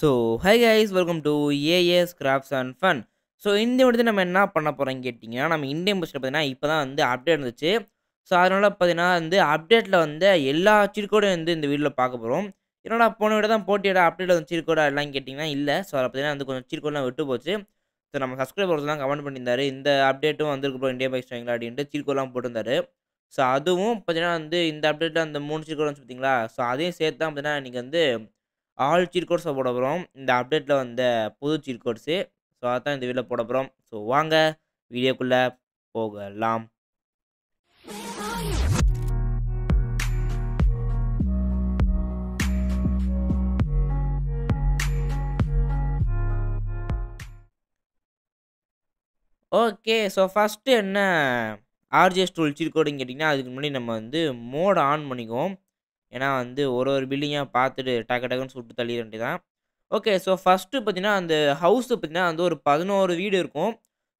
so hi guys welcome to A S crafts and fun so இந்த விடத்து நம்ம என்ன பண்ண போகிறோம்னு கேட்டிங்கன்னா நம்ம இந்தியன் பஸ்ட்டில் பார்த்தீங்கன்னா இப்போ தான் வந்து அப்டேட் இருந்துச்சு ஸோ அதனால் பார்த்தீங்கன்னா வந்து அப்டேட்டில் வந்து எல்லா சிறுக்கோடையும் வந்து இந்த வீடியோவில் பார்க்க போகிறோம் என்னோட போன விட தான் போட்டியோட அப்டேட்டில் வந்து சிறுக்கோடா எல்லாம் கேட்டிங்கன்னா இல்லை ஸோ அதை பார்த்தீங்கன்னா வந்து கொஞ்சம் சிறுக்கோடெலாம் விட்டு போச்சு ஸோ நம்ம சப்ஸ்கிரைபர்ஸ்லாம் கமெண்ட் பண்ணியிருந்தாரு இந்த அப்டேட்டும் வந்திருக்கு ப்ரோ இந்தியா பைக்ஸ் வாங்கிங்களா அப்படின்ட்டு சிறுக்கோடெலாம் போட்டிருந்தாரு ஸோ அதுவும் பார்த்தீங்கன்னா வந்து இந்த அப்டேட்டில் அந்த மூணு சிறுக்கோடு வந்துச்சு பார்த்தீங்களா ஸோ அதையும் சேர்த்து தான் பார்த்தீங்கன்னா இன்றைக்கி வந்து ஆல் சீர்கோட்ஸை போட போகிறோம் இந்த அப்டேட்டில் வந்த புது சீர்கோட்ஸு ஸோ அதான் இந்த வீடியோ போட போகிறோம் ஸோ வாங்க வீடியோக்குள்ளே போகலாம் ஓகே ஸோ ஃபஸ்ட்டு என்ன ஆர்ஜிஎஸ் டூல் சீர்கோடுன்னு கேட்டிங்கன்னா அதுக்கு முன்னாடி நம்ம வந்து மோட் ஆன் பண்ணிக்குவோம் ஏன்னா வந்து ஒரு ஒரு பில்டிங்காக பார்த்துட்டு டக்கு டக்குன்னு சுட்டு தள்ளி வேண்டி தான் ஓகே ஸோ ஃபஸ்ட்டு பார்த்தீங்கன்னா அந்த ஹவுஸு பார்த்தீங்கன்னா வந்து ஒரு பதினோரு வீடு இருக்கும்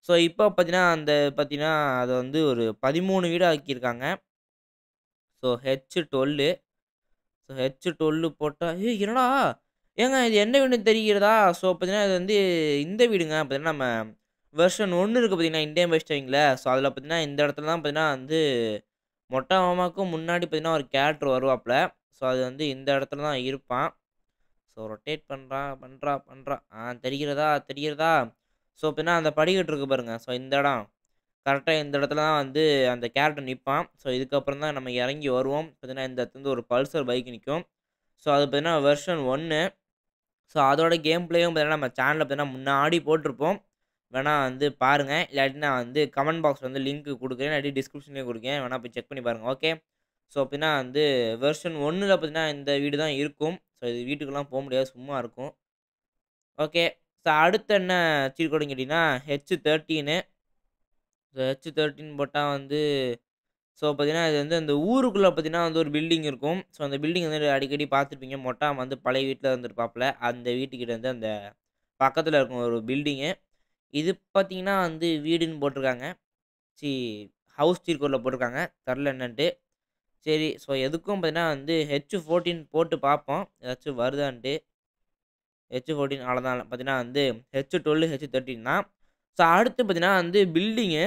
ஸோ இப்போ பார்த்தீங்கன்னா அந்த பார்த்தீங்கன்னா அதை வந்து ஒரு பதிமூணு வீடு ஆக்கியிருக்காங்க ஸோ ஹெச் டொல்லு ஸோ ஹெச் டொல்லு போட்டால் ஏ என்னடா ஏங்க இது என்ன வீடுன்னு தெரிகிறதா ஸோ பார்த்தீங்கன்னா இது வந்து இந்த வீடுங்க பார்த்தீங்கன்னா நம்ம வெர்ஷன் ஒன்று இருக்குது பார்த்தீங்கன்னா இந்தியன் வெஸ்டிங்கில் ஸோ அதில் பார்த்தீங்கன்னா இந்த இடத்துல தான் பார்த்தீங்கன்னா வந்து மொட்டை மாமாவுக்கும் முன்னாடி பார்த்தீங்கன்னா ஒரு கேரக்டர் வருவாப்பில் ஸோ அது வந்து இந்த இடத்துல தான் இருப்பான் ஸோ ரொட்டேட் பண்ணுறா பண்ணுறா பண்ணுறா ஆ தெரிகிறதா தெரிகிறதா ஸோ அப்படின்னா அந்த படிக்கட்டு இருக்குது பாருங்கள் ஸோ இந்த இடம் கரெக்டாக இந்த இடத்துல தான் வந்து அந்த கேரக்டர் நிற்பான் ஸோ இதுக்கப்புறம் தான் நம்ம இறங்கி வருவோம் பார்த்தீங்கன்னா இந்த இடத்துல ஒரு பல்சர் பைக் நிற்கும் ஸோ அது பார்த்தீங்கன்னா வெர்ஷன் ஒன்று ஸோ அதோட கேம் பிளேயும் பார்த்தீங்கன்னா நம்ம சேனலில் பார்த்தீங்கன்னா முன்னாடி போட்டிருப்போம் வேணால் வந்து பாருங்கள் இல்லாட்டி நான் வந்து கமெண்ட் பாக்ஸ் வந்து லிங்க் கொடுக்குறேன் இல்லாட்டி டிஸ்கிரிப்ஷன்லேயும் கொடுக்குறேன் வேணால் போய் செக் பண்ணி பாருங்கள் ஓகே ஸோ அப்படின்னா வந்து வெர்ஷன் ஒன்றில் பார்த்தீங்கன்னா இந்த வீடு தான் இருக்கும் ஸோ இது வீட்டுக்கெல்லாம் போக முடியாது சும்மா இருக்கும் ஓகே ஸோ அடுத்து என்ன சீட் கேட்டிங்கன்னா H thirteen so H thirteen போட்டால் வந்து ஸோ பார்த்தீங்கன்னா இது வந்து அந்த ஊருக்குள்ளே பார்த்தீங்கன்னா வந்து ஒரு பில்டிங் இருக்கும் ஸோ அந்த பில்டிங் வந்து அடிக்கடி பார்த்துருப்பீங்க மொட்டா வந்து பழைய வீட்டில் வந்துருப்பாப்புல அந்த வீட்டுக்கிட்ட வந்து அந்த பக்கத்தில் இருக்கும் ஒரு பில்டிங்கு இது பார்த்தீங்கன்னா வந்து வீடுன்னு போட்டிருக்காங்க சி ஹவுஸ் திருக்கூரில் போட்டிருக்காங்க தரல என்னன்ட்டு சரி ஸோ எதுக்கும் பார்த்தீங்கன்னா வந்து ஹெச் ஃபோர்டீன் போட்டு பார்ப்போம் ஏதாச்சும் வருதான்ட்டு ஹெச் ஃபோர்டீன் அவ்வளோதான் பார்த்தீங்கன்னா வந்து ஹெச் டுவெல் ஹெச் தேர்ட்டின் தான் ஸோ அடுத்து பார்த்தீங்கன்னா வந்து பில்டிங்கு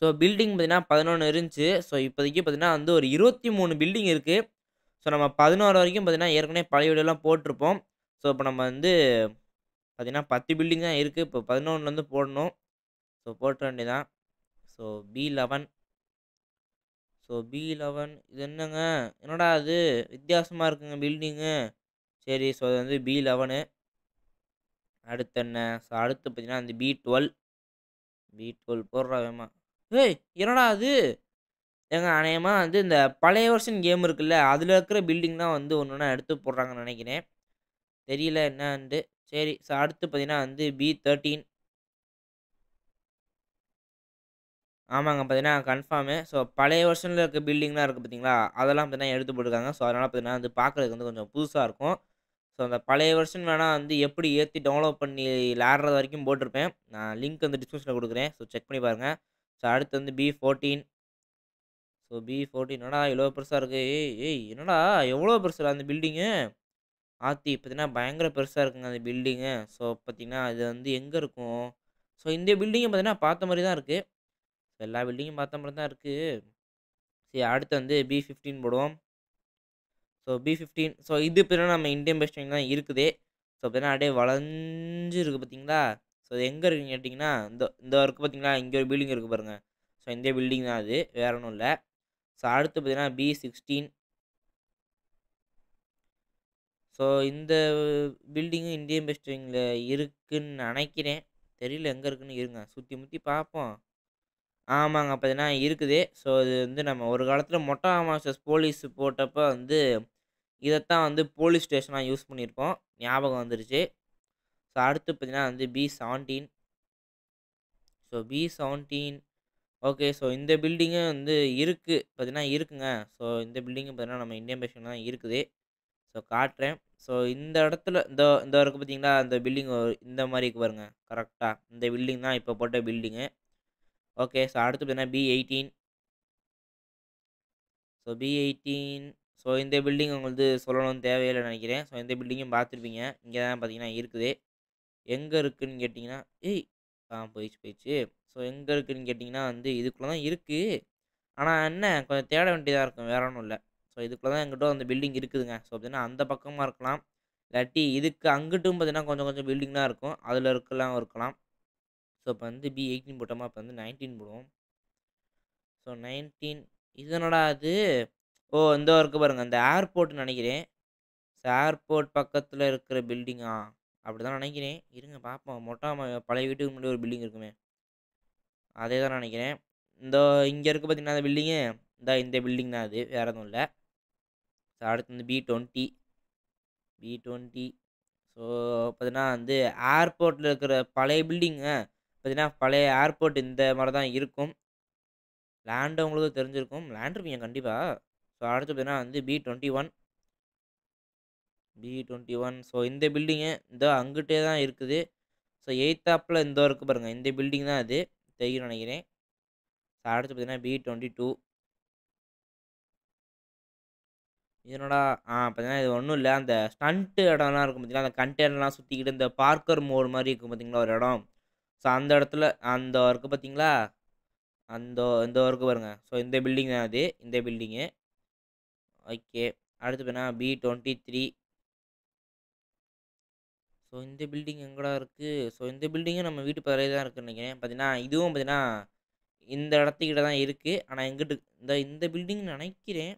ஸோ பில்டிங் பார்த்தீங்கன்னா பதினொன்று இருந்துச்சு ஸோ இப்போதைக்கு பார்த்தீங்கன்னா வந்து ஒரு இருபத்தி மூணு பில்டிங் இருக்குது ஸோ நம்ம பதினோரு வரைக்கும் பார்த்தீங்கன்னா ஏற்கனவே பழைய வீடியோலாம் போட்டிருப்போம் ஸோ இப்போ நம்ம வந்து பார்த்தீங்கன்னா பத்து பில்டிங் தான் இருக்குது இப்போ பதினொன்றுலேருந்து போடணும் ஸோ போட்ட வேண்டியதான் so B eleven so B eleven இது என்னங்க என்னடா அது வித்தியாசமாக இருக்குங்க பில்டிங்கு சரி ஸோ அது வந்து பி லெவனு அடுத்து என்ன ஸோ அடுத்து பார்த்தீங்கன்னா அந்த பி டுவெல் பி டுவெல் போடுறா வேமா ஏய் என்னடா அது ஏங்க அநேகமாக வந்து இந்த பழைய வருஷன் கேம் இருக்குல்ல அதில் இருக்கிற பில்டிங் தான் வந்து ஒன்று ஒன்றா எடுத்து போடுறாங்கன்னு நினைக்கிறேன் தெரியல என்னண்டு சரி ஸோ அடுத்து பார்த்தீங்கன்னா வந்து பி தேர்ட்டீன் ஆமாங்க பார்த்தீங்கன்னா கன்ஃபார்மு ஸோ பழைய வருஷனில் இருக்க பில்டிங்லாம் இருக்குது பார்த்தீங்களா அதெல்லாம் பார்த்தீங்கன்னா எடுத்து போட்டுருக்காங்க ஸோ அதனால் பார்த்தீங்கன்னா வந்து பார்க்குறது வந்து கொஞ்சம் புதுசாக இருக்கும் ஸோ அந்த பழைய வருஷன் வேணால் வந்து எப்படி ஏற்றி டவுன்லோட் பண்ணி விளாட்றது வரைக்கும் போட்டிருப்பேன் நான் லிங்க் வந்து டிஸ்கிரிப்ஷனில் கொடுக்குறேன் ஸோ செக் பண்ணி பாருங்கள் ஸோ அடுத்து வந்து B fourteen so B fourteen என்னடா இவ்வளோ பெருசாக இருக்குது ஏய் ஏய் என்னடா எவ்வளோ பெருசுடா அந்த பில்டிங்கு ஆத்தி பார்த்தீங்கன்னா பயங்கர பெருசாக இருக்குங்க அந்த பில்டிங்கு ஸோ பார்த்திங்கன்னா அது வந்து எங்கே இருக்கும் ஸோ இந்த பில்டிங்கும் பார்த்திங்கன்னா பார்த்த மாதிரி தான் இருக்குது எல்லா பில்டிங்கும் பார்த்த மாதிரி தான் இருக்குது சரி அடுத்து வந்து பி ஃபிஃப்டின் போடுவோம் ஸோ பி ஃபிஃப்டீன் ஸோ இது பார்த்தீங்கன்னா நம்ம இந்தியன் பஸ் தான் இருக்குது ஸோ பார்த்தீங்கன்னா அப்படியே வளைஞ்சு இருக்குது பார்த்தீங்களா ஸோ அது எங்கே இருக்குன்னு கேட்டிங்கன்னா இந்த இந்த ஒர்க்கு பார்த்தீங்களா இங்கே ஒரு பில்டிங் இருக்குது பாருங்கள் ஸோ இந்த பில்டிங் தான் அது வேற ஒன்றும் இல்லை ஸோ அடுத்து பார்த்தீங்கன்னா பி சிக்ஸ்டீன் ஸோ இந்த பில்டிங்கும் இந்தியன் பெஸ்டிங்கில் இருக்குன்னு நினைக்கிறேன் தெரியல எங்கே இருக்குன்னு இருங்க சுற்றி முற்றி பார்ப்போம் ஆமாங்க பார்த்தீங்கன்னா இருக்குது ஸோ இது வந்து நம்ம ஒரு காலத்தில் மொட்டை அமாசஸ் போலீஸ் போட்டப்போ வந்து இதைத்தான் வந்து போலீஸ் ஸ்டேஷனாக யூஸ் பண்ணியிருக்கோம் ஞாபகம் வந்துருச்சு ஸோ அடுத்து பார்த்தீங்கன்னா வந்து B seventeen so B seventeen okay so இந்த பில்டிங்கும் வந்து இருக்குது பார்த்தீங்கன்னா இருக்குங்க ஸோ இந்த பில்டிங்கும் பார்த்தீங்கன்னா நம்ம இந்தியன் பேஷன் தான் இருக்குது ஸோ காட்டுறேன் ஸோ இந்த இடத்துல இந்த இந்த வரைக்கும் பார்த்தீங்களா அந்த பில்டிங் இந்த மாதிரி வருங்க பாருங்க கரெக்டாக இந்த பில்டிங் தான் இப்போ போட்ட பில்டிங்கு ஓகே ஸோ அடுத்து பார்த்தீங்கன்னா B eighteen so B eighteen so இந்த பில்டிங் உங்களுக்கு சொல்லணும்னு தேவையில்லை நினைக்கிறேன் ஸோ இந்த பில்டிங்கும் பார்த்துருப்பீங்க இங்கே தான் பார்த்தீங்கன்னா இருக்குது எங்கே இருக்குதுன்னு கேட்டிங்கன்னா ஏய் ஆ போயிடுச்சு போயிடுச்சு ஸோ எங்கே இருக்குதுன்னு கேட்டிங்கன்னா வந்து இதுக்குள்ளே தான் இருக்குது ஆனால் என்ன கொஞ்சம் தேட வேண்டியதாக இருக்கும் வேற ஒன்றும் இல்லை ஸோ இதுக்குள்ளே தான் எங்கிட்ட அந்த பில்டிங் இருக்குதுங்க ஸோ அப்படின்னா அந்த பக்கமாக இருக்கலாம் இல்லாட்டி இதுக்கு அங்கிட்டும் பார்த்தீங்கன்னா கொஞ்சம் கொஞ்சம் பில்டிங்லாம் இருக்கும் அதில் இருக்கலாம் இருக்கலாம் ஸோ இப்போ வந்து பி எயிட்டீன் போட்டோமா இப்போ வந்து நைன்டீன் போடுவோம் ஸோ நைன்டீன் இதனடா அது ஓ இந்த ஒர்க்கு பாருங்கள் இந்த ஏர்போர்ட்னு நினைக்கிறேன் ஸோ ஏர்போர்ட் பக்கத்தில் இருக்கிற பில்டிங்கா அப்படி தான் நினைக்கிறேன் இருங்க பார்ப்போம் மொட்டா பழைய வீட்டுக்கு முன்னாடி ஒரு பில்டிங் இருக்குமே அதே தான் நினைக்கிறேன் இந்த இங்கே இருக்க பார்த்தீங்கன்னா அந்த பில்டிங்கு இந்த இந்த பில்டிங் தான் அது வேறு எதுவும் இல்லை ஸோ அடுத்து வந்து B twenty B twenty so பார்த்தீங்கன்னா வந்து ஏர்போர்ட்டில் இருக்கிற பழைய பில்டிங்கு பார்த்தீங்கன்னா பழைய ஏர்போர்ட் இந்த மாதிரி தான் இருக்கும் லேண்டு உங்களுக்கு தெரிஞ்சிருக்கும் லேண்ட் இருப்பீங்க கண்டிப்பாக ஸோ அடுத்து பார்த்தீங்கன்னா வந்து B twenty one B twenty one so இந்த பில்டிங்கு இந்த அங்கிட்டே தான் இருக்குது ஸோ ஆப்பில் இந்த இருக்குது பாருங்கள் இந்த பில்டிங் தான் அது தெரியும் நினைக்கிறேன் ஸோ அடுத்து பார்த்தீங்கன்னா பி டுவெண்ட்டி டூ இதனோட ஆ பார்த்தீங்கன்னா இது ஒன்றும் இல்லை அந்த ஸ்டண்ட்டு இடம்லாம் இருக்கும் பார்த்தீங்கன்னா அந்த கண்டெய்னர்லாம் சுற்றிக்கிட்டு இந்த பார்க்கர் மோடு மாதிரி இருக்கும் பார்த்தீங்களா ஒரு இடம் ஸோ அந்த இடத்துல அந்த ஒர்க்கு பார்த்தீங்களா அந்த இந்த ஒர்க்கு பாருங்கள் ஸோ இந்த பில்டிங் தான் அது இந்த பில்டிங்கு ஓகே அடுத்து பார்த்தீங்கன்னா பி டுவெண்ட்டி த்ரீ ஸோ இந்த பில்டிங் எங்கடா இருக்குது ஸோ இந்த பில்டிங்கும் நம்ம வீட்டு பதிலே தான் இருக்குன்னு நினைக்கிறேன் பார்த்தீங்கன்னா இதுவும் பார்த்தீங்கன்னா இந்த இடத்துக்கிட்ட தான் இருக்குது ஆனால் எங்கிட்டு இந்த இந்த பில்டிங் நினைக்கிறேன்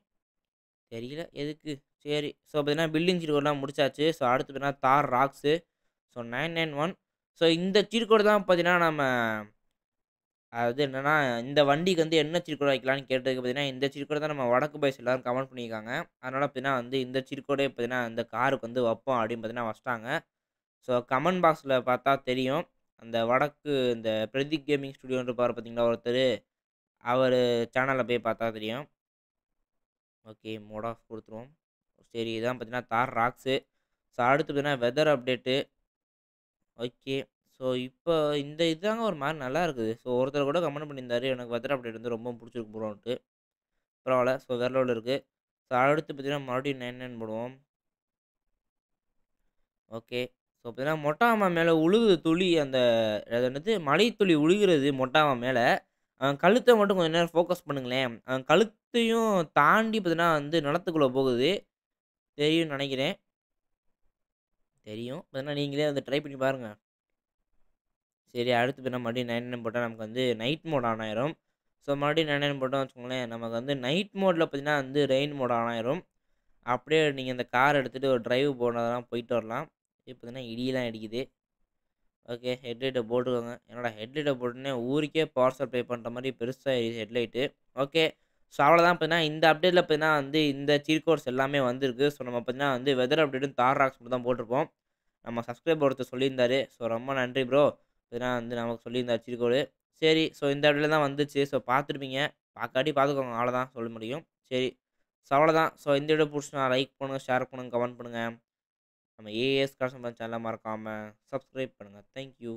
தெரியல எதுக்கு சரி ஸோ பார்த்தீங்கன்னா பில்டிங் சீர்கோடெலாம் முடிச்சாச்சு ஸோ அடுத்து பார்த்தீங்கன்னா தார் ராக்ஸு so nine nine one so இந்த சீர்கோடு தான் பார்த்தீங்கன்னா நம்ம அது என்னென்னா இந்த வண்டிக்கு வந்து என்ன சீர்கோடு வைக்கலாம்னு கேட்டதுக்கு பார்த்தீங்கன்னா இந்த சீர்கோடு தான் நம்ம வடக்கு பைஸ் எல்லோரும் கமெண்ட் பண்ணியிருக்காங்க அதனால் பார்த்தீங்கன்னா வந்து இந்த சீர்கோடே பார்த்தீங்கன்னா இந்த காருக்கு வந்து வைப்போம் அப்படின்னு பார்த்தீங்கன்னா வச்சிட்டாங்க ஸோ கமெண்ட் பாக்ஸில் பார்த்தா தெரியும் அந்த வடக்கு இந்த பிரதீப் கேமிங் ஸ்டுடியோன்ற இருப்பார் பார்த்தீங்கன்னா ஒருத்தர் அவர் சேனலில் போய் பார்த்தா தெரியும் ஓகே மோட் ஆஃப் கொடுத்துருவோம் சரி இதான் பார்த்தீங்கன்னா தார் ராக்ஸு ஸோ அடுத்து பார்த்தீங்கன்னா வெதர் அப்டேட்டு ஓகே ஸோ இப்போ இந்த இதுதாங்க ஒரு மாதிரி நல்லா இருக்குது ஸோ ஒருத்தர் கூட கமெண்ட் பண்ணியிருந்தாரு எனக்கு வெதர் அப்டேட் வந்து ரொம்ப பிடிச்சிருக்கு போகிறோன்ட்டு பரவாயில்ல ஸோ லோடு இருக்குது ஸோ அடுத்து பார்த்தீங்கன்னா மறுபடியும் நைன் நைன் போடுவோம் ஓகே ஸோ பார்த்தீங்கன்னா மொட்டாமா மேலே உழுகுது துளி அந்த என்னது மலை துளி உழுகிறது மொட்டாமா மேலே கழுத்தை மட்டும் கொஞ்சம் நேரம் ஃபோக்கஸ் பண்ணுங்களேன் கழுத்தையும் தாண்டி பார்த்தீங்கன்னா வந்து நிலத்துக்குள்ளே போகுது தெரியும்னு நினைக்கிறேன் தெரியும் பார்த்தீங்கன்னா நீங்களே வந்து ட்ரை பண்ணி பாருங்கள் சரி அடுத்து பார்த்தா மறுபடியும் நைன் நைன் போட்டால் நமக்கு வந்து நைட் மோட் ஆன் ஆயிரும் ஸோ மறுபடியும் நைன் நைன் போட்டோம் வச்சுக்கோங்களேன் நமக்கு வந்து நைட் மோடில் பார்த்தீங்கன்னா வந்து ரெயின் மோட் ஆன் ஆயிரும் அப்படியே நீங்கள் இந்த கார் எடுத்துகிட்டு ஒரு ட்ரைவ் போனதெல்லாம் போயிட்டு வரலாம் இப்போ பார்த்தீங்கன்னா இடியெல்லாம் அடிக்குது ஓகே ஹெட்லைட்டை போட்டுக்கோங்க என்னோடய ஹெட்லைட்டை போட்டுனே ஊருக்கே பார்சல் சப்ளை பண்ணுற மாதிரி பெருசாக ஹெட்லைட்டு ஓகே ஸோ அவ்வளோதான் பார்த்தீங்கன்னா இந்த அப்டேட்டில் பார்த்தீங்கன்னா வந்து இந்த சீர்கோர்ஸ் எல்லாமே வந்திருக்கு ஸோ நம்ம பார்த்தீங்கன்னா வந்து வெதர் அப்டேட்டும் தார் ராக்ஸ் மட்டும் தான் போட்டிருப்போம் நம்ம சப்ஸ்கிரைப் ஒருத்தர் சொல்லியிருந்தார் ஸோ ரொம்ப நன்றி ப்ரோ இதெல்லாம் வந்து நமக்கு சொல்லியிருந்தார் சீர்கோடு சரி ஸோ இந்த அப்டேட்டில் தான் வந்துச்சு ஸோ பார்த்துருப்பீங்க பார்க்காட்டி பார்த்துக்கோங்க அவ்வளோதான் சொல்ல முடியும் சரி ஸோ அவ்வளோதான் ஸோ இந்த வீடியோ பிடிச்சி நான் லைக் பண்ணுங்கள் ஷேர் பண்ணுங்கள் கமெண்ட் பண்ணுங்கள் நம்ம ஏஎஸ் காசம்பன் சேனலை மறக்காமல் சப்ஸ்கிரைப் பண்ணுங்கள் தேங்க்யூ